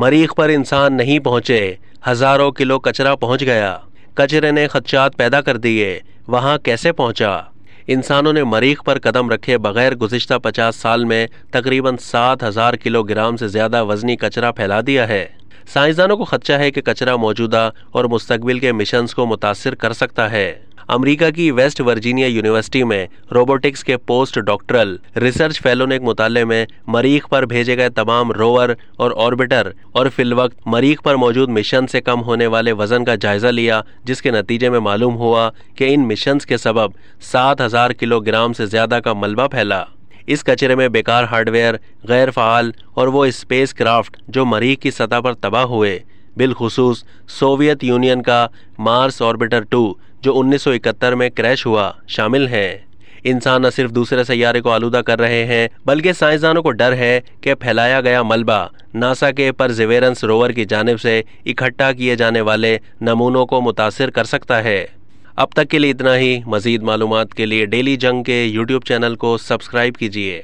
मरीख पर इंसान नहीं पहुंचे हजारों किलो कचरा पहुंच गया कचरे ने खदशात पैदा कर दिए वहां कैसे पहुंचा इंसानों ने मरीख पर कदम रखे बगैर गुजशत पचास साल में तकरीबन सात हज़ार किलोग्राम से ज़्यादा वजनी कचरा फैला दिया है साइंसदानों को खदशा है कि कचरा मौजूदा और मुस्तबिल के मिशंस को मुतासर कर सकता है अमेरिका की वेस्ट वर्जीनिया यूनिवर्सिटी में रोबोटिक्स के पोस्ट डॉक्टरल रिसर्च फेलो ने एक मुताले में मरीख पर भेजे गए तमाम रोवर और ऑर्बिटर और फिलवक्त मरीख पर मौजूद मिशन से कम होने वाले वजन का जायजा लिया जिसके नतीजे में मालूम हुआ कि इन मिशन के सबब सात हजार किलोग्राम से ज्यादा का मलबा फैला इस कचरे में बेकार हार्डवेयर गैर फाल और वो स्पेस क्राफ्ट जो मरीख की सतह पर तबाह हुए बिलखसूस सोवियत यूनियन का मार्स ऑर्बिटर टू जो 1971 में क्रैश हुआ शामिल हैं इंसान न सिर्फ दूसरे सैारे को आलूदा कर रहे हैं बल्कि साइंसदानों को डर है कि फैलाया गया मलबा नासा के परजिवेरेंस रोवर की जानब से इकट्ठा किए जाने वाले नमूनों को मुतासर कर सकता है अब तक के लिए इतना ही मज़ीद मालूम के लिए डेली जंग के यूट्यूब चैनल को सब्सक्राइब कीजिए